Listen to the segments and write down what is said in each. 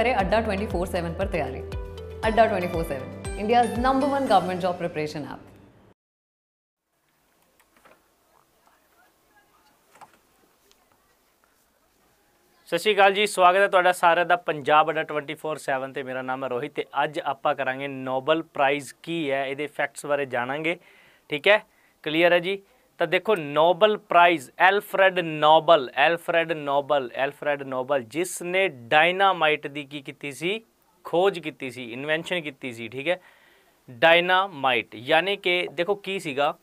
करें अड्डा 24/7 पर तैयारी Adda 24/7 India number one government job preparation app ਸਤਿ ਸ਼੍ਰੀ ਅਕਾਲ ਜੀ ਸਵਾਗਤ ਹੈ ਤੁਹਾਡਾ ਸਾਰਿਆਂ ਦਾ ਪੰਜਾਬ ਅਡਾ 24/7 ਤੇ ਮੇਰਾ ਨਾਮ ਹੈ ਰੋਹਿਤ ਤੇ ਅੱਜ ਆਪਾਂ ਕਰਾਂਗੇ ਨੋਬਲ ਪ੍ਰਾਈਜ਼ ਕੀ ਹੈ ਇਹਦੇ ਫੈਕਟਸ ਬਾਰੇ ਜਾਣਾਂਗੇ ਠੀਕ ਹੈ ਕਲੀਅਰ ਹੈ ਜੀ ਤਾਂ ਦੇਖੋ Nobel prize Alfred Nobel Alfred Nobel Alfred Nobel ਜਿਸ ਨੇ ਡਾਇਨਾਮਾਈਟ ਦੀ ਕੀ ਕੀਤੀ ਸੀ ਖੋਜ ਕੀਤੀ ਸੀ ਇਨਵੈਂਸ਼ਨ ਕੀਤੀ ਸੀ ਠੀਕ ਹੈ ਡਾਇਨਾਮਾਈਟ ਯਾਨੀ ਕਿ ਦੇਖੋ ਕੀ ਸੀਗਾ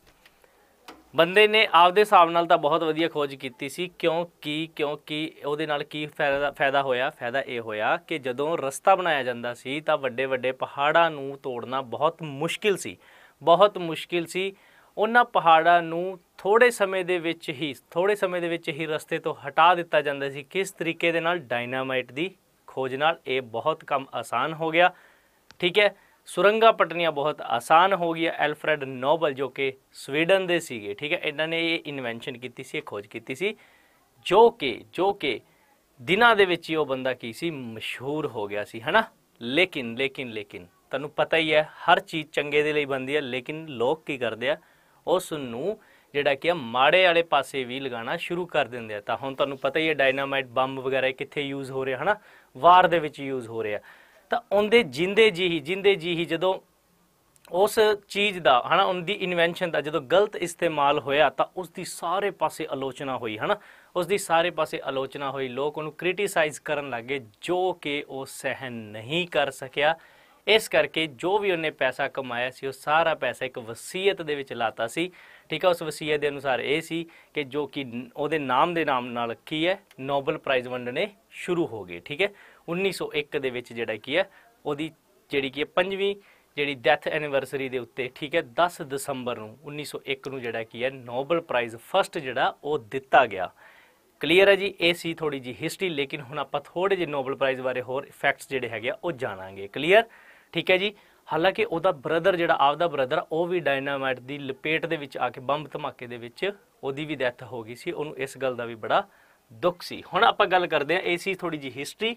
ਬੰਦੇ ਨੇ ਆਪਦੇ ਹਿਸਾਬ ਨਾਲ ਤਾਂ ਬਹੁਤ ਵਧੀਆ ਖੋਜ ਕੀਤੀ ਸੀ ਕਿਉਂਕਿ ਕਿਉਂਕਿ ਉਹਦੇ ਨਾਲ ਕੀ ਫਾਇਦਾ ਫਾਇਦਾ ਹੋਇਆ ਫਾਇਦਾ ਇਹ ਹੋਇਆ ਕਿ ਜਦੋਂ ਰਸਤਾ ਬਣਾਇਆ ਜਾਂਦਾ ਸੀ ਤਾਂ ਵੱਡੇ ਵੱਡੇ ਪਹਾੜਾਂ ਨੂੰ ਤੋੜਨਾ ਬਹੁਤ ਮੁਸ਼ਕਿਲ ਸੀ ਬਹੁਤ ਮੁਸ਼ਕਿਲ ਸੀ ਉਹਨਾਂ ਪਹਾੜਾਂ ਨੂੰ ਥੋੜੇ ਸਮੇਂ ਦੇ ਵਿੱਚ ਹੀ ਥੋੜੇ ਸਮੇਂ ਦੇ ਵਿੱਚ ਹੀ ਰਸਤੇ ਤੋਂ ਹਟਾ ਦਿੱਤਾ ਜਾਂਦਾ ਸੀ ਕਿਸ ਤਰੀਕੇ ਦੇ ਨਾਲ ਡਾਇਨਾਮਾਈਟ ਦੀ ਖੋਜ ਨਾਲ ਇਹ ਬਹੁਤ ਕੰਮ ਆਸਾਨ ਹੋ ਗਿਆ ਠੀਕ ਹੈ ਸੁਰੰਗਾ ਪਟਨੀਆਂ ਬਹੁਤ ਆਸਾਨ ਹੋ ਗਿਆ ਐਲਫਰੈਡ ਨੋਬਲ ਜੋ ਕਿ ਸਵੀਡਨ ਦੇ ਸੀਗੇ ਠੀਕ ਹੈ ਇਹਨਾਂ ਨੇ ਇਹ ਇਨਵੈਂਸ਼ਨ ਕੀਤੀ ਸੀ ਇਹ ਖੋਜ ਕੀਤੀ ਸੀ ਜੋ ਕਿ ਜੋ ਕਿ ਦਿਨਾਂ ਦੇ ਵਿੱਚ ਹੀ ਉਹ ਬੰਦਾ ਕੀ ਸੀ ਮਸ਼ਹੂਰ ਹੋ ਗਿਆ ਸੀ ਹਨਾ ਲੇਕਿਨ ਲੇਕਿਨ ਲੇਕਿਨ ਤੁਹਾਨੂੰ ਪਤਾ ਹੀ ਹੈ ਹਰ ਚੀਜ਼ ਚੰਗੇ ਦੇ ਲਈ ਬੰਦੀ ਹੈ ਲੇਕਿਨ ਲੋਕ ਕੀ ਕਰਦੇ ਆ ਉਸ ਨੂੰ ਜਿਹੜਾ ਕਿ ਮਾੜੇ ਵਾਲੇ ਪਾਸੇ ਵੀ ਲਗਾਉਣਾ ਸ਼ੁਰੂ ਕਰ ਦਿੰਦੇ ਆ ਤਾਂ ਹੁਣ ਤੁਹਾਨੂੰ ਪਤਾ ਹੀ ਹੈ ਡਾਇਨਾਮਾਈਟ ਬੰਬ ਵਗੈਰਾ ਕਿੱਥੇ ਯੂਜ਼ ਹੋ ਰਿਹਾ ਹਨਾ ਵਾਰ ਦੇ ਵਿੱਚ ਯੂਜ਼ ਹੋ ਰਿਹਾ ਤਾਂ ਉਹਦੇ ਜਿੰਦੇ ਜੀ ਹੀ ਜਿੰਦੇ ਜੀ ਹੀ ਜਦੋਂ ਉਸ ਚੀਜ਼ ਦਾ ਹਨਾ ਉਹਦੀ ਇਨਵੈਂਸ਼ਨ ਦਾ ਜਦੋਂ ਗਲਤ ਇਸਤੇਮਾਲ ਹੋਇਆ ਤਾਂ ਉਸ ਦੀ ਸਾਰੇ ਪਾਸੇ ਆਲੋਚਨਾ ਹੋਈ ਹਨਾ ਉਸ ਦੀ ਸਾਰੇ ਪਾਸੇ ਆਲੋਚਨਾ ਹੋਈ ਲੋਕ ਉਹਨੂੰ ਕ੍ਰਿਟਿਸਾਈਜ਼ ਕਰਨ ਲੱਗੇ ਜੋ ਕਿ ਉਹ ਸਹਿਨ ਨਹੀਂ ਕਰ ਸਕਿਆ ਇਸ ਕਰਕੇ ਜੋ ਵੀ ਉਹਨੇ ਪੈਸਾ ਕਮਾਇਆ ਸੀ ਉਹ ਸਾਰਾ ਪੈਸਾ ਇੱਕ ਵਸੀਅਤ ਦੇ ਵਿੱਚ ਲਾਤਾ ਸੀ ਠੀਕ ਹੈ ਉਸ ਵਸੀਅਤ ਦੇ ਅਨੁਸਾਰ ਇਹ ਸੀ ਕਿ ਜੋ ਕਿ ਉਹਦੇ ਨਾਮ ਦੇ ਨਾਮ ਨਾਲ ਕੀ ਹੈ ਨੋਬਲ ਪ੍ਰਾਈਜ਼ ਵੰਡਣੇ ਸ਼ੁਰੂ ਹੋ ਗਏ ਠੀਕ ਹੈ 1901 ਦੇ ਵਿੱਚ ਜਿਹੜਾ ਕੀ ਹੈ ਉਹਦੀ ਜਿਹੜੀ ਕੀ ਹੈ ਪੰਜਵੀਂ ਜਿਹੜੀ ਡੈਥ ਐਨੀਵਰਸਰੀ ਦੇ ਉੱਤੇ ਠੀਕ ਹੈ 10 ਦਸੰਬਰ ਨੂੰ 1901 ਨੂੰ ਜਿਹੜਾ ਕੀ ਹੈ ਨੋਬਲ ਪ੍ਰਾਈਜ਼ ਫਰਸਟ ਜਿਹੜਾ ਉਹ ਦਿੱਤਾ ਗਿਆ ਕਲੀਅਰ ਹੈ ਜੀ ਇਹ ਸੀ ਥੋੜੀ ਜੀ ਹਿਸਟਰੀ ਲੇਕਿਨ ਹੁਣ ਆਪਾਂ ਥੋੜੇ ਜਿਹੇ ਨੋਬਲ ਪ੍ਰਾਈਜ਼ ਬਾਰੇ ਹੋਰ ਫੈਕਟਸ ਜਿਹੜੇ ਹੈਗੇ ਆ ਉਹ ਜਾਣਾਂਗੇ ਕਲੀਅਰ ਠੀਕ ਹੈ ਜੀ ਹਾਲਾਂਕਿ ਉਹਦਾ ਬ੍ਰਦਰ ਜਿਹੜਾ ਆਪਦਾ ਬ੍ਰਦਰ ਉਹ ਵੀ ਡਾਇਨਾਮਾਈਟ ਦੀ ਲਪੇਟ ਦੇ ਵਿੱਚ ਆ ਕੇ ਬੰਬ ਧਮਾਕੇ ਦੇ ਵਿੱਚ ਉਹਦੀ ਵੀ ਡੈਥ ਹੋ ਗਈ ਸੀ ਉਹਨੂੰ ਇਸ ਗੱਲ ਦਾ ਵੀ ਬੜਾ ਦੁੱਖ ਸੀ ਹੁਣ ਆਪਾਂ ਗੱਲ ਕਰਦੇ ਹਾਂ ਇਹ ਸੀ ਥੋੜੀ ਜੀ ਹਿਸਟਰੀ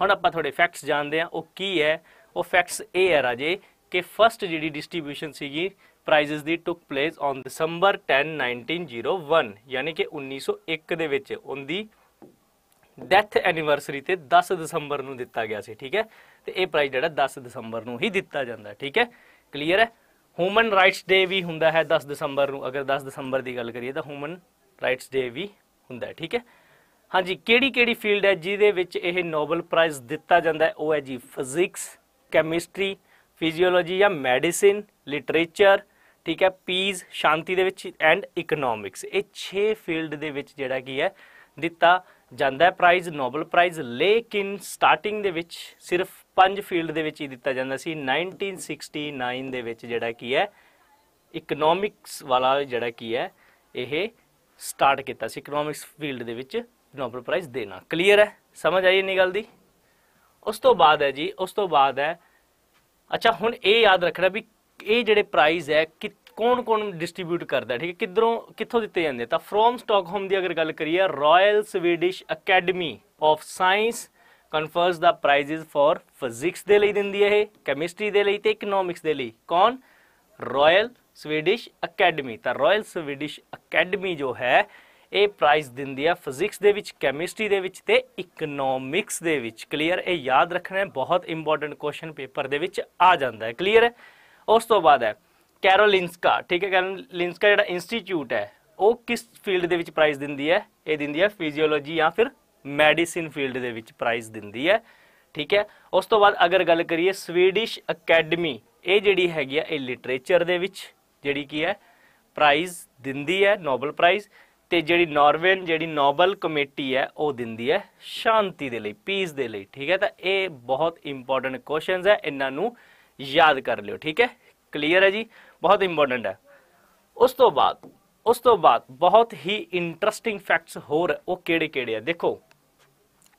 ਹੁਣ ਆਪਾਂ ਥੋੜੇ ਫੈਕਟਸ ਜਾਣਦੇ ਹਾਂ ਉਹ ਕੀ ਹੈ ਉਹ ਫੈਕਟਸ ਇਹ ਹੈ ਰਾਜੇ ਕਿ ਫਰਸਟ ਜਿਹੜੀ ਡਿਸਟ੍ਰੀਬਿਊਸ਼ਨ ਸੀਗੀ ਪ੍ਰਾਈਜ਼ਸ ਦੀ ਟੁਕ ਪਲੇਸ ਔਨ ਦਸੰਬਰ 10 1901 ਯਾਨੀ ਕਿ 1901 ਦੇ ਵਿੱਚ ਉਹਦੀ ਡੈਥ ਐਨੀਵਰਸਰੀ ਤੇ 10 ਦਸੰਬਰ ਨੂੰ ਦਿੱਤਾ ਗਿਆ ਸੀ ਠੀਕ ਹੈ ਤੇ ਇਹ ਪ੍ਰਾਈਜ਼ ਜਿਹੜਾ 10 ਦਸੰਬਰ ਨੂੰ ਹੀ ਦਿੱਤਾ ਜਾਂਦਾ ਠੀਕ ਹੈ ਕਲੀਅਰ ਹੈ ਹਿਊਮਨ ਰਾਈਟਸ ਡੇ ਵੀ ਹੁੰਦਾ ਹੈ 10 ਦਸੰਬਰ ਨੂੰ ਅਗਰ 10 ਦਸੰਬਰ ਦੀ ਗੱਲ ਕਰੀਏ ਤਾਂ ਹਿਊਮਨ ਰਾਈਟਸ ਡੇ ਵੀ ਹੁੰਦਾ ਹੈ ਠੀਕ ਹੈ ਹਾਂਜੀ ਕਿਹੜੀ ਕਿਹੜੀ ਫੀਲਡ ਹੈ ਜਿਹਦੇ ਵਿੱਚ ਇਹ ਨੋਬਲ ਪ੍ਰਾਈਜ਼ ਦਿੱਤਾ ਜਾਂਦਾ ਹੈ ਉਹ ਹੈ ਜੀ ਫਿਜ਼ਿਕਸ ਕੈਮਿਸਟਰੀ ਫਿਜ਼ੀਓਲੋਜੀ ਜਾਂ ਮੈਡੀਸਿਨ ਲਿਟਰੇਚਰ ਠੀਕ ਹੈ ਪੀਸ ਸ਼ਾਂਤੀ ਦੇ ਵਿੱਚ ਐਂਡ ਇਕਨੋਮਿਕਸ ਇਹ 6 ਫੀਲਡ ਦੇ ਵਿੱਚ ਜਿਹੜਾ ਕੀ ਹੈ ਦਿੱਤਾ ਜਾਂਦਾ ਹੈ ਪ੍ਰਾਈਜ਼ ਨੋਬਲ ਪ੍ਰਾਈਜ਼ ਲੇਕਿਨ ਸਟਾਰਟਿੰਗ ਦੇ ਵਿੱਚ ਸਿਰਫ ਪੰਜ ਫੀਲਡ ਦੇ ਵਿੱਚ ਹੀ ਦਿੱਤਾ ਜਾਂਦਾ ਸੀ 1969 ਦੇ ਵਿੱਚ ਜਿਹੜਾ ਕੀ ਹੈ ਇਕਨੋਮਿਕਸ ਵਾਲਾ ਜਿਹੜਾ ਕੀ ਹੈ ਇਹ ਸਟਾਰਟ ਕੀਤਾ ਸੀ ਇਕਨੋਮਿਕਸ ਫੀਲਡ ਦੇ ਵਿੱਚ ਨੋਬਲ ਪ੍ਰਾਈਜ਼ ਦੇਣਾ ਕਲੀਅਰ ਹੈ ਸਮਝ ਆਈ ਇਹ ਗੱਲ ਦੀ ਉਸ ਤੋਂ ਬਾਅਦ ਹੈ ਜੀ ਉਸ ਤੋਂ ਬਾਅਦ ਹੈ ਅੱਛਾ ਹੁਣ ਇਹ ਯਾਦ ਰੱਖਣਾ ਵੀ ਇਹ ਜਿਹੜੇ ਪ੍ਰਾਈਜ਼ ਹੈ ਕਿ ਕੌਣ ਕੌਣ ਡਿਸਟ੍ਰੀਬਿਊਟ ਕਰਦਾ ਠੀਕ ਹੈ ਕਿੱਧਰੋਂ ਕਿੱਥੋਂ ਦਿੱਤੇ ਜਾਂਦੇ ਤਾਂ ਫਰੋਮ ਸਟਾਕਹੋਮ ਦੀ ਅਗਰ ਗੱਲ ਕਰੀਏ Royal Swedish Academy of Science confers ਦਾ ਪ੍ਰਾਈਜ਼ਸ ਫॉर ਫਿਜ਼ਿਕਸ ਦੇ ਲਈ ਦਿੰਦੀ ਹੈ ਇਹ ਕੈਮਿਸਟਰੀ ਦੇ ਲਈ ਤੇ ਇਕਨੋਮਿਕਸ ਦੇ ਲਈ ਕੌਣ ਰਾਇਲ ਸਵੀਡਿਸ਼ ਅਕੈਡਮੀ ਤਾਂ ਰਾਇਲ ਸਵੀਡਿਸ਼ ਅਕੈਡਮੀ ਜੋ ਹੈ ਇਹ ਪ੍ਰਾਈਜ਼ ਦਿੰਦੀ ਆ ਫਿਜ਼ਿਕਸ ਦੇ ਵਿੱਚ ਕੈਮਿਸਟਰੀ ਦੇ ਵਿੱਚ ਤੇ ਇਕਨੋਮਿਕਸ ਦੇ ਵਿੱਚ ਕਲੀਅਰ ਇਹ ਯਾਦ ਰੱਖਣਾ ਹੈ ਬਹੁਤ ਇੰਪੋਰਟੈਂਟ ਕੁਐਸਚਨ ਪੇਪਰ ਦੇ ਵਿੱਚ ਆ ਜਾਂਦਾ ਹੈ ਕਲੀਅਰ ਹੈ ਉਸ ਤੋਂ ਬਾਅਦ ਹੈ ਕੈਰੋਲਿੰਸਕਾ ਠੀਕ ਹੈ ਕੈਰੋਲਿੰਸਕਾ ਜਿਹੜਾ ਇੰਸਟੀਚਿਊਟ ਹੈ ਉਹ ਕਿਸ ਫੀਲਡ ਦੇ ਵਿੱਚ ਪ੍ਰਾਈਜ਼ ਦਿੰਦੀ ਹੈ ਇਹ ਦਿੰਦੀ ਹੈ ਫਿਜ਼ੀਓਲੋਜੀ ਜਾਂ ਫਿਰ ਮੈਡੀਸਿਨ ਫੀਲਡ ਦੇ ਵਿੱਚ ਪ੍ਰਾਈਜ਼ ਦਿੰਦੀ ਹੈ ਠੀਕ ਹੈ ਉਸ ਤੋਂ ਬਾਅਦ ਅਗਰ ਗੱਲ ਕਰੀਏ ਸਵੀਡਿਸ਼ ਅਕੈਡਮੀ ਇਹ ਜਿਹੜੀ ਹੈਗੀ ਆ ਇਹ ਲਿਟਰੇਚਰ ਦੇ ਵਿੱਚ ਜਿਹੜੀ ਕੀ ਹੈ ਪ੍ਰਾਈਜ਼ ਦਿੰਦੀ ਹੈ ਨੋਬਲ ਪ੍ਰਾਈਜ਼ ਤੇ ਜਿਹੜੀ ਨਾਰਵੇਨ ਜਿਹੜੀ ਨੋਬਲ ਕਮੇਟੀ ਹੈ ਉਹ ਦਿੰਦੀ ਹੈ ਸ਼ਾਂਤੀ ਦੇ ਲਈ ਪੀਸ ਦੇ ਲਈ ਠੀਕ ਹੈ ਤਾਂ ਇਹ ਬਹੁਤ ਇੰਪੋਰਟੈਂਟ ਕੁਐਸਚਨਸ ਹੈ ਇਹਨਾਂ ਨੂੰ ਯਾਦ ਕਰ ਲਿਓ ਠੀਕ ਹੈ ਕਲੀਅਰ ਹੈ ਜੀ ਬਹੁਤ ਇੰਪੋਰਟੈਂਟ ਹੈ ਉਸ ਤੋਂ ਬਾਅਦ ਉਸ ਤੋਂ ਬਾਅਦ ਬਹੁਤ ਹੀ ਇੰਟਰਸਟਿੰਗ ਫੈਕਟਸ ਹੋਰ ਉਹ ਕਿਹੜੇ ਕਿਹੜੇ ਆ ਦੇਖੋ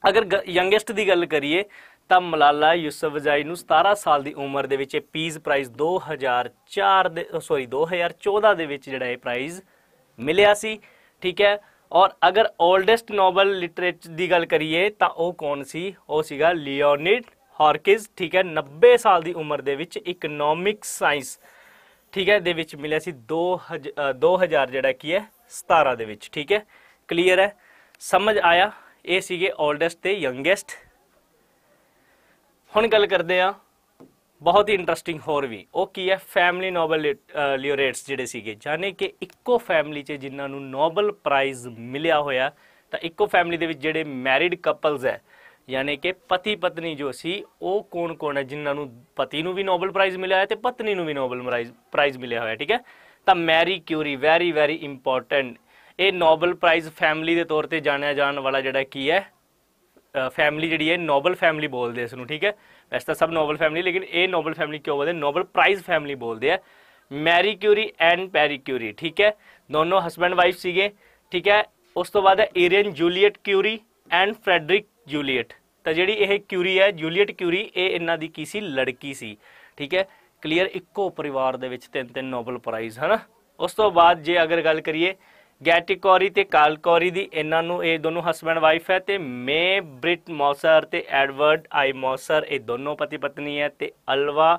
ਅਗਰ ਯੰਗੇਸਟ ਦੀ ਗੱਲ ਕਰੀਏ ਤਾਂ ਮਲਾਲਾ ਯੂਸਫਜ਼ਾਈ ਨੂੰ 17 ਸਾਲ ਦੀ ਉਮਰ ਦੇ ਵਿੱਚ ਇਹ ਪੀਸ ਪ੍ਰਾਈਜ਼ 2004 ਦੇ ਸੌਰੀ 2014 ਦੇ ਵਿੱਚ ਜਿਹੜਾ ਇਹ ਪ੍ਰਾਈਜ਼ ਮਿਲਿਆ ਸੀ ਠੀਕ ਹੈ ਔਰ ਅਗਰ 올ਡੈਸਟ ਨੋਬਲ ਲਿਟਰੇਚਰ ਦੀ ਗੱਲ ਕਰੀਏ ਤਾਂ ਉਹ ਕੌਣ ਸੀ ਉਹ ਸੀਗਾ ਲਿਓਨਿਡ ਹਾਰਕਿਸ ਠੀਕ ਹੈ 90 ਸਾਲ ਦੀ ਉਮਰ ਦੇ ਵਿੱਚ ਇਕਨੋਮਿਕ ਸਾਇੰਸ ਠੀਕ ਹੈ ਦੇ ਵਿੱਚ ਮਿਲਿਆ ਸੀ 2000 ਜਿਹੜਾ ਕੀ ਹੈ 17 ਦੇ ਵਿੱਚ ਠੀਕ ਹੈ ਕਲੀਅਰ ਹੈ ਸਮਝ ਆਇਆ ਇਹ ਸੀਗੇ 올ਡੈਸਟ ਤੇ ਯੰਗੇਸਟ ਹੁਣ ਗੱਲ ਕਰਦੇ ਆ ਬਹੁਤ ਹੀ ਇੰਟਰਸਟਿੰਗ ਹੋਰ ਵੀ ਉਹ ਕੀ ਹੈ ਫੈਮਿਲੀ ਨੋਬਲ ਲਿਓਰੇਟਸ ਜਿਹੜੇ ਸੀਗੇ ਜਾਨੇ ਕਿ ਇੱਕੋ ਫੈਮਿਲੀ 'ਚ ਜਿਨ੍ਹਾਂ ਨੂੰ ਨੋਬਲ ਪ੍ਰਾਈਜ਼ ਮਿਲਿਆ ਹੋਇਆ ਤਾਂ ਇੱਕੋ ਫੈਮਿਲੀ ਦੇ ਵਿੱਚ ਜਿਹੜੇ ਮੈਰਿਡ ਕਪਲਸ ਹੈ ਯਾਨੀ ਕਿ ਪਤੀ ਪਤਨੀ ਜੋ ਸੀ ਉਹ ਕੌਣ ਕੌਣ ਹੈ ਜਿਨ੍ਹਾਂ ਨੂੰ ਪਤੀ ਨੂੰ ਵੀ ਨੋਬਲ ਪ੍ਰਾਈਜ਼ ਮਿਲਿਆ ਹੈ ਤੇ ਪਤਨੀ ਨੂੰ ਵੀ ਨੋਬਲ ਪ੍ਰਾਈਜ਼ ਮਿਲਿਆ ਹੋਇਆ ਠੀਕ ਹੈ ਤਾਂ Marie Curie very very important ਇਹ ਨੋਬਲ ਪ੍ਰਾਈਜ਼ ਫੈਮਿਲੀ ਦੇ ਤੌਰ ਤੇ ਜਾਣਿਆ ਜਾਣ ਵਾਲਾ ਜਿਹੜਾ ਕੀ ਹੈ ਫੈਮਿਲੀ ਜਿਹੜੀ ਹੈ ਨੋਬਲ ਫੈਮਿਲੀ ਬੋਲਦੇ ਇਸ ਨੂੰ ਠੀਕ ਹੈ ਵੈਸੇ ਤਾਂ ਸਭ ਨੋਬਲ ਫੈਮਿਲੀ ਲੇਕਿਨ ਇਹ ਨੋਬਲ ਫੈਮਿਲੀ ਕਿਉਂ ਬੋਲਦੇ ਨੋਬਲ ਪ੍ਰਾਈਜ਼ ਫੈਮਿਲੀ ਬੋਲਦੇ ਆ Marie Curie and Pierre Curie ਠੀਕ ਹੈ ਦੋਨੋਂ ਹਸਬੰਡ ਵਾਈਫ ਸੀਗੇ ਠੀਕ ਹੈ ਉਸ ਤੋਂ ਬਾਅਦ ਹੈ Irene Joliot Curie and Frederic Joliot ਤਾਂ ਜਿਹੜੀ ਇਹ ਕਿਊਰੀ ਹੈ ਜੂਲੀਅਟ ਕਿਊਰੀ ਇਹ ਇਹਨਾਂ ਦੀ ਕੀ ਸੀ ਲੜਕੀ ਸੀ ਠੀਕ ਹੈ ਕਲੀਅਰ ਇੱਕੋ ਪਰਿਵਾਰ ਦੇ ਵਿੱਚ ਤਿੰਨ ਤਿੰਨ ਨੋਬਲ ਪ੍ਰਾਈਜ਼ ਹਨਾ ਉਸ ਤੋਂ ਬਾਅਦ ਜੇ ਅਗਰ ਗੱਲ ਕਰੀਏ ਗੈਟਿਕੋਰੀ ਤੇ ਕਾਲਕੌਰੀ ਦੀ ਇਹਨਾਂ ਨੂੰ ਇਹ ਦੋਨੋਂ ਹਸਬੰਡ ਵਾਈਫ ਹੈ ਤੇ ਮੇ ਬ੍ਰਿਟ ਮੌਸਰ ਤੇ ਐਡਵਰਡ ਆਈ ਮੌਸਰ ਇਹ ਦੋਨੋਂ ਪਤੀ ਪਤਨੀ ਹੈ ਤੇ Alva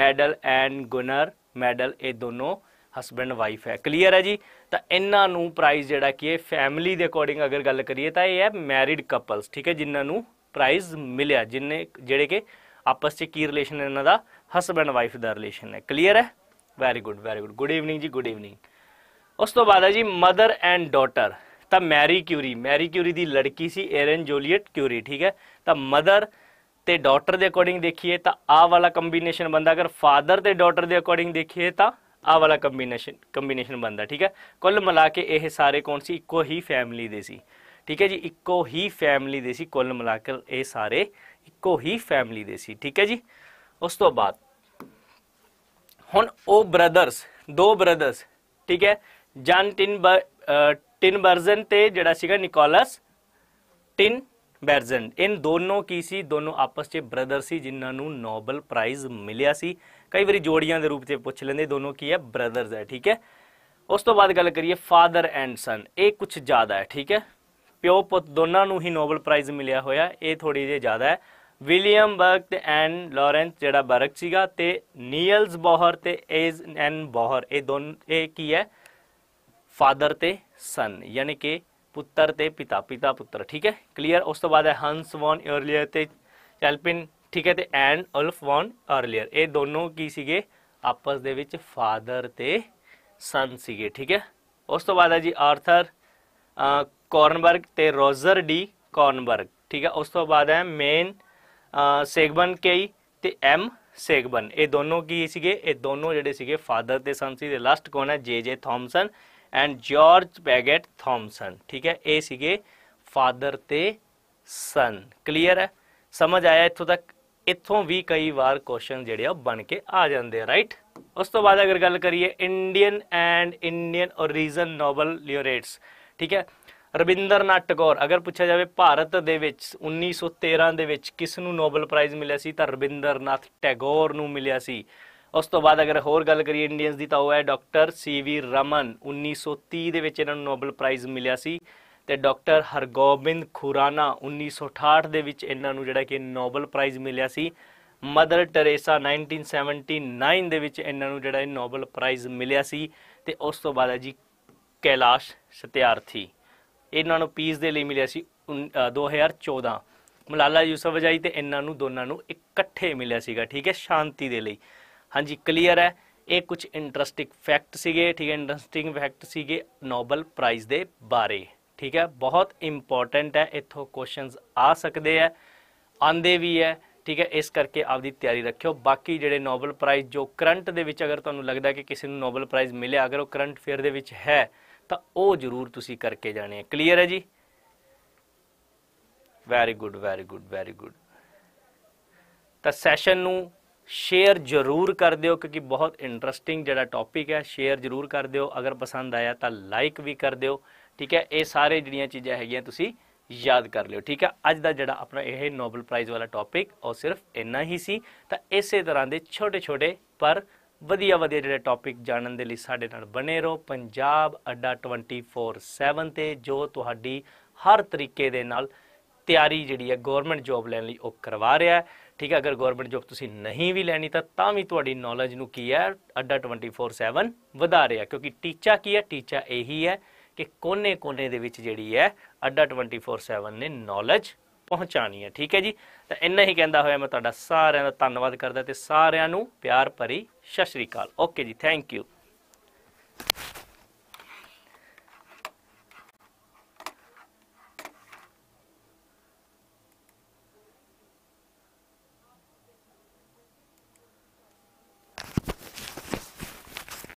Myrdal and Gunnar Myrdal ਇਹ ਦੋਨੋਂ ਹਸਬੰਡ ਵਾਈਫ ਹੈ ਕਲੀਅਰ ਹੈ ਜੀ ਤਾਂ ਇਹਨਾਂ ਨੂੰ ਪ੍ਰਾਈਸ ਜਿਹੜਾ ਕੀ ਹੈ ਫੈਮਿਲੀ ਦੇ ਅਕੋਰਡਿੰਗ ਅਗਰ ਗੱਲ ਕਰੀਏ ਤਾਂ ਇਹ ਹੈ ਮੈਰਿਡ ਕਪਲਸ ਠੀਕ ਹੈ ਜਿਨ੍ਹਾਂ ਨੂੰ ਪ੍ਰਾਈਸ ਮਿਲਿਆ ਜਿਨ੍ਹਾਂ ਜਿਹੜੇ ਕਿ ਆਪਸ ਵਿੱਚ ਕੀ ਰਿਲੇਸ਼ਨ ਹੈ ਇਹਨਾਂ ਦਾ ਹਸਬੰਡ ਵਾਈਫ ਦਾ ਰਿਲੇਸ਼ਨ ਹੈ ਕਲੀਅਰ ਹੈ very good very good good evening ਜੀ ਗੁੱਡ ਈਵਨਿੰਗ ਉਸ ਤੋਂ ਬਾਅਦ ਹੈ ਜੀ ਮਦਰ ਐਂਡ ਡਾਟਰ ਤਾਂ ਮੈਰੀ ਕਿਊਰੀ ਮੈਰੀ ਕਿਊਰੀ ਦੀ ਲੜਕੀ ਸੀ ਐਰਨ ਜੋਲੀਅਟ ਕਿਊਰੀ ਠੀਕ ਹੈ ਤਾਂ ਮਦਰ ਤੇ ਡਾਟਰ ਦੇ ਅਕੋਰਡਿੰਗ ਦੇਖੀਏ ਤਾਂ ਆ ਵਾਲਾ ਕੰਬੀਨੇਸ਼ਨ ਬੰਦਾ ਅਗਰ ਫਾਦਰ ਤੇ ਡਾਟਰ ਦੇ ਅਕੋਰਡਿੰਗ ਦੇਖੀਏ ਤਾਂ ਆ ਵਾਲਾ ਕੰਬੀਨੇਸ਼ਨ ਕੰਬੀਨੇਸ਼ਨ ਬਣਦਾ ਠੀਕ ਹੈ ਕੁੱਲ ਮਿਲਾ ਕੇ ਇਹ ਸਾਰੇ ਕੌਣ ਸੀ ਇੱਕੋ ਹੀ ਫੈਮਿਲੀ ਦੇ ਸੀ ਠੀਕ ਹੈ ਜੀ ਇੱਕੋ ਹੀ ਫੈਮਿਲੀ ਦੇ ਸੀ ਕੁੱਲ ਮਿਲਾ ਕੇ ਇਹ ਸਾਰੇ ਇੱਕੋ ਹੀ ਫੈਮਿਲੀ ਦੇ ਸੀ ਠੀਕ ਹੈ ਜੀ ਉਸ ਤੋਂ ਬਾਅਦ ਹੁਣ ਉਹ ਬ੍ਰਦਰਸ ਦੋ ਬ੍ਰਦਰਸ ਠੀਕ ਹੈ ਜਨ ਟਿਨ ਟਿਨ ਵਰਜ਼ਨ ਤੇ ਜਿਹੜਾ ਸੀਗਾ ਨਿਕੋਲਸ ਟਿਨ ਬੈਰਜਨ ਇਨ ਦੋਨੋਂ ਕੀ ਸੀ ਦੋਨੋਂ ਆਪਸ 'ਚ ਬ੍ਰਦਰ ਸੀ ਜਿਨ੍ਹਾਂ ਨੂੰ ਨੋਬਲ ਪ੍ਰਾਈਜ਼ ਮਿਲਿਆ ਸੀ ਕਈ ਵਾਰੀ ਜੋੜੀਆਂ ਦੇ ਰੂਪ ਤੇ ਪੁੱਛ ਲੈਂਦੇ ਦੋਨੋਂ ਕੀ ਹੈ ਬ੍ਰਦਰਸ ਹੈ ਠੀਕ ਹੈ ਉਸ ਤੋਂ ਬਾਅਦ ਗੱਲ ਕਰੀਏ ਫਾਦਰ ਐਂਡ ਸਨ ਇਹ ਕੁਝ ਜ਼ਿਆਦਾ ਹੈ ਠੀਕ ਹੈ ਪਿਓ ਪੁੱਤ ਦੋਨਾਂ ਨੂੰ ਹੀ ਨੋਬਲ ਪ੍ਰਾਈਜ਼ ਮਿਲਿਆ ਹੋਇਆ ਇਹ ਥੋੜੀ ਜਿਹੀ ਜ਼ਿਆਦਾ ਹੈ ਵਿਲੀਅਮ ਬਰਗ ਐਂਡ ਲਾਰੈਂਸ ਜਿਹੜਾ ਬਰਗ ਸੀਗਾ ਤੇ ਨੀਲਸ ਬੋਹਰ ਤੇ ਐਜ਼ ਐਨ ਬੋਹਰ ਇਹ ਦੋਨ ਇਹ ਕੀ ਹੈ ਫਾਦਰ ਤੇ ਸਨ ਯਾਨੀ ਕਿ ਪੁੱਤਰ ਤੇ ਪਿਤਾ ਪਿਤਾ ਪੁੱਤਰ ਠੀਕ ਹੈ ਕਲੀਅਰ ਉਸ ਤੋਂ ਬਾਅਦ ਹੈ ਹੰਸ ਵਨ ਅਰਲੀਅਰ ਤੇ ਚੈਲਪਿਨ ਠੀਕ ਹੈ ਤੇ ਐਂਡ ਉਲਫ ਵਨ ਅਰਲੀਅਰ ਇਹ ਦੋਨੋਂ ਕੀ ਸੀਗੇ ਆਪਸ ਦੇ ਵਿੱਚ ਫਾਦਰ ਤੇ ਸਨ ਸੀਗੇ ਠੀਕ ਹੈ ਉਸ ਤੋਂ ਬਾਅਦ ਹੈ ਜੀ ਆਰਥਰ ਕੋਰਨਬਰਗ ਤੇ ਰੋਜ਼ਰ ਡੀ ਕੋਰਨਬਰਗ ਠੀਕ ਹੈ ਉਸ ਤੋਂ ਬਾਅਦ ਹੈ ਮੇਨ ਸੇਗਬਨ ਕੇਈ ਤੇ ਐਮ ਸੇਗਬਨ ਇਹ ਦੋਨੋਂ ਕੀ ਸੀਗੇ ਇਹ ਦੋਨੋਂ ਜਿਹੜੇ ਸੀਗੇ ਫਾਦਰ ਤੇ ਸਨ ਸੀ ਤੇ ਲਾਸਟ ਕੌਣ ਹੈ J J Thomson and George Paget Thomson ਠੀਕ ਹੈ ਇਹ ਸੀਗੇ ਫਾਦਰ ਤੇ ਸਨ ਕਲੀਅਰ ਹੈ ਸਮਝ ਆਇਆ ਇੱਥੋਂ ਤੱਕ ਇੱਥੋਂ ਵੀ ਕਈ ਵਾਰ ਕੁਐਸਚਨ ਜਿਹੜੇ ਆ ਬਣ ਕੇ ਆ ਜਾਂਦੇ ਆ ਰਾਈਟ ਉਸ ਤੋਂ ਬਾਅਦ ਅਗਰ ਗੱਲ ਕਰੀਏ Indian and Indian origin Nobel laureates ਠੀਕ ਹੈ ਰਵਿੰਦਰਨਾਥ ਟੈਗੋਰ ਅਗਰ ਪੁੱਛਿਆ ਜਾਵੇ ਭਾਰਤ ਦੇ ਵਿੱਚ 1913 ਦੇ ਵਿੱਚ ਕਿਸ ਨੂੰ ਨੋਬਲ ਪ੍ਰਾਈਜ਼ ਮਿਲਿਆ ਸੀ ਤਾਂ ਰਵਿੰਦਰਨਾਥ ਟੈਗੋਰ ਨੂੰ ਮਿਲਿਆ ਸੀ ਉਸ ਤੋਂ ਬਾਅਦ ਅਗਰ ਹੋਰ ਗੱਲ ਕਰੀਏ ਇੰਡੀਅਨਸ ਦੀ ਤਾਂ ਉਹ ਹੈ ਡਾਕਟਰ ਸੀ ਵੀ ਰਮਨ 1930 ਦੇ ਵਿੱਚ ਇਹਨਾਂ ਨੂੰ ਨੋਬਲ ਪ੍ਰਾਈਜ਼ ਮਿਲਿਆ ਸੀ ਤੇ ਡਾਕਟਰ ਹਰਗੋਬਿੰਦ ਖੁਰਾਨਾ 1968 ਦੇ ਵਿੱਚ ਇਹਨਾਂ ਨੂੰ ਜਿਹੜਾ ਕਿ ਨੋਬਲ ਪ੍ਰਾਈਜ਼ ਮਿਲਿਆ ਸੀ ਮਦਰ ਟੈਰੇਸਾ 1979 ਦੇ ਵਿੱਚ ਇਹਨਾਂ ਨੂੰ ਜਿਹੜਾ ਇਹ ਨੋਬਲ ਪ੍ਰਾਈਜ਼ ਮਿਲਿਆ ਸੀ ਤੇ ਉਸ ਤੋਂ ਬਾਅਦ ਹੈ ਜੀ ਕੈਲਾਸ਼ ਸਤਿਆਰਥੀ ਇਹਨਾਂ ਨੂੰ ਪੀਸ ਦੇ ਲਈ ਮਿਲਿਆ ਸੀ 2014 ਮਲਾਲਾ ਯੂਸਫ ਵਜਾਈ ਤੇ ਇਹਨਾਂ ਨੂੰ ਦੋਨਾਂ ਨੂੰ ਇਕੱਠੇ ਮਿਲਿਆ ਸੀਗਾ ਠੀਕ ਹੈ ਸ਼ਾਂਤੀ ਦੇ ਲਈ ਹਾਂਜੀ ਕਲੀਅਰ ਹੈ ਇਹ ਕੁਝ ਇੰਟਰਸਟਿੰਗ ਫੈਕਟ ਸੀਗੇ ਠੀਕ ਹੈ ਇੰਟਰਸਟਿੰਗ ਫੈਕਟ ਸੀਗੇ ਨੋਬਲ ਪ੍ਰਾਈਜ਼ ਦੇ ਬਾਰੇ ਠੀਕ ਹੈ ਬਹੁਤ ਇੰਪੋਰਟੈਂਟ ਹੈ ਇੱਥੋਂ ਕੁਐਸਚਨਸ ਆ ਸਕਦੇ ਆ ਆਂਦੇ ਵੀ ਹੈ ਠੀਕ ਹੈ ਇਸ ਕਰਕੇ ਆਪਦੀ ਤਿਆਰੀ ਰੱਖਿਓ ਬਾਕੀ ਜਿਹੜੇ ਨੋਬਲ ਪ੍ਰਾਈਜ਼ ਜੋ ਕਰੰਟ ਦੇ ਵਿੱਚ ਅਗਰ ਤੁਹਾਨੂੰ ਲੱਗਦਾ ਕਿ ਕਿਸੇ ਨੂੰ ਨੋਬਲ ਪ੍ਰਾਈਜ਼ ਮਿਲਿਆ ਅਗਰ ਉਹ ਕਰੰਟ ਫੇਅਰ ਦੇ ਵਿੱਚ ਹੈ ਤਾਂ ਉਹ ਜ਼ਰੂਰ ਤੁਸੀਂ ਕਰਕੇ ਜਾਣੇ ਆ ਕਲੀਅਰ ਹੈ ਜੀ very good very good very good ਤਾਂ ਸੈਸ਼ਨ ਨੂੰ ਸ਼ੇਅਰ ਜ਼ਰੂਰ ਕਰ ਦਿਓ ਕਿਉਂਕਿ ਬਹੁਤ ਇੰਟਰਸਟਿੰਗ ਜਿਹੜਾ ਟੌਪਿਕ ਹੈ ਸ਼ੇਅਰ ਜ਼ਰੂਰ ਕਰ ਦਿਓ ਅਗਰ ਪਸੰਦ ਆਇਆ ਤਾਂ ਲਾਈਕ ਵੀ ਕਰ ਦਿਓ ਠੀਕ ਹੈ ਇਹ ਸਾਰੇ ਜਿਹੜੀਆਂ ਚੀਜ਼ਾਂ ਹੈਗੀਆਂ ਤੁਸੀਂ ਯਾਦ ਕਰ ਲਿਓ ਠੀਕ ਹੈ ਅੱਜ ਦਾ ਜਿਹੜਾ ਆਪਣਾ ਇਹ ਨੋਬਲ ਪ੍ਰਾਈਜ਼ ਵਾਲਾ ਟੌਪਿਕ ਉਹ ਸਿਰਫ ਇੰਨਾ ਹੀ ਸੀ ਤਾਂ ਇਸੇ ਤਰ੍ਹਾਂ ਦੇ ਛੋਟੇ-ਛੋਟੇ ਪਰ ਵਧੀਆ ਵਧੀਆ ਜਿਹੜੇ ਟੌਪਿਕ ਜਾਣਨ ਦੇ ਲਈ ਸਾਡੇ ਨਾਲ ਬਨੇ ਰਹੋ ਪੰਜਾਬ ਅੱਡਾ 24/7 ਤੇ ਜੋ ਤੁਹਾਡੀ ਹਰ ਤਰੀਕੇ ਦੇ ਨਾਲ ਤਿਆਰੀ ਜਿਹੜੀ ਹੈ ਗਵਰਨਮੈਂਟ ਜੌਬ ਲੈਣ ਲਈ ਉਹ ਕਰਵਾ ਰਿਹਾ ਹੈ ਠੀਕ ਹੈ ਅਗਰ ਗਵਰਨਮੈਂਟ ਜੌਬ ਤੁਸੀਂ ਨਹੀਂ ਵੀ ਲੈਣੀ ਤਾਂ ਤਾਂ ਵੀ ਤੁਹਾਡੀ ਨੌਲੇਜ ਨੂੰ ਕੀ ਹੈ ਅੱਡਾ 24/7 ਵਧਾ ਰਿਹਾ ਕਿਉਂਕਿ ਟੀਚਾ ਕੀ ਹੈ ਟੀਚਾ ਇਹੀ ਹੈ ਕਿ ਕੋਨੇ-ਕੋਨੇ ਦੇ ਵਿੱਚ ਜਿਹੜੀ ਹੈ ਅੱਡਾ 24/7 ਨੇ ਨੌਲੇਜ ਪਹੁੰਚਾਣੀ ਹੈ ਠੀਕ ਹੈ ਜੀ ਤਾਂ ਇੰਨਾ ਹੀ ਕਹਿੰਦਾ ਹੋਇਆ ਮੈਂ ਤੁਹਾਡਾ ਸਾਰਿਆਂ ਦਾ ਧੰਨਵਾਦ ਕਰਦਾ ਤੇ ਸਾਰਿਆਂ ਨੂੰ ਪਿਆਰ ਭਰੀ ਸ਼ਸ਼ਰੀਕਾਲ ਓਕੇ ਜੀ ਥੈਂਕ ਯੂ